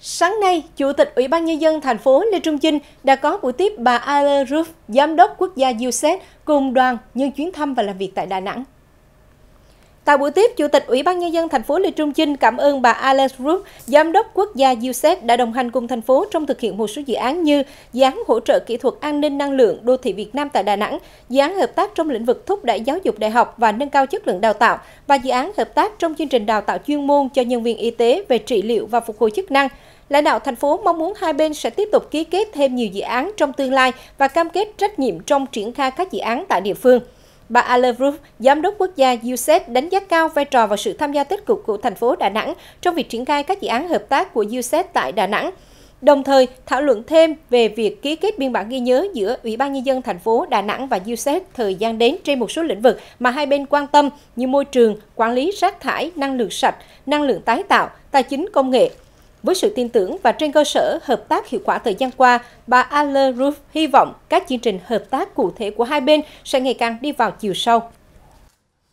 Sáng nay, Chủ tịch Ủy ban Nhân dân thành phố Lê Trung Chinh đã có buổi tiếp bà Ale Roof, Giám đốc quốc gia UCED, cùng đoàn nhân chuyến thăm và làm việc tại Đà Nẵng. Tại buổi tiếp, Chủ tịch Ủy ban Nhân dân thành phố Lê Trung Chinh cảm ơn bà Alex Group, Giám đốc quốc gia USEP đã đồng hành cùng thành phố trong thực hiện một số dự án như dự án hỗ trợ kỹ thuật an ninh năng lượng đô thị Việt Nam tại Đà Nẵng, dự án hợp tác trong lĩnh vực thúc đẩy giáo dục đại học và nâng cao chất lượng đào tạo và dự án hợp tác trong chương trình đào tạo chuyên môn cho nhân viên y tế về trị liệu và phục hồi chức năng. Lãnh đạo thành phố mong muốn hai bên sẽ tiếp tục ký kết thêm nhiều dự án trong tương lai và cam kết trách nhiệm trong triển khai các dự án tại địa phương. Bà Aller Giám đốc quốc gia USAID đánh giá cao vai trò và sự tham gia tích cực của thành phố Đà Nẵng trong việc triển khai các dự án hợp tác của USAID tại Đà Nẵng. Đồng thời, thảo luận thêm về việc ký kết biên bản ghi nhớ giữa Ủy ban Nhân dân thành phố Đà Nẵng và USAID thời gian đến trên một số lĩnh vực mà hai bên quan tâm như môi trường, quản lý rác thải, năng lượng sạch, năng lượng tái tạo, tài chính công nghệ, với sự tin tưởng và trên cơ sở hợp tác hiệu quả thời gian qua, bà Aller Roof hy vọng các chương trình hợp tác cụ thể của hai bên sẽ ngày càng đi vào chiều sâu.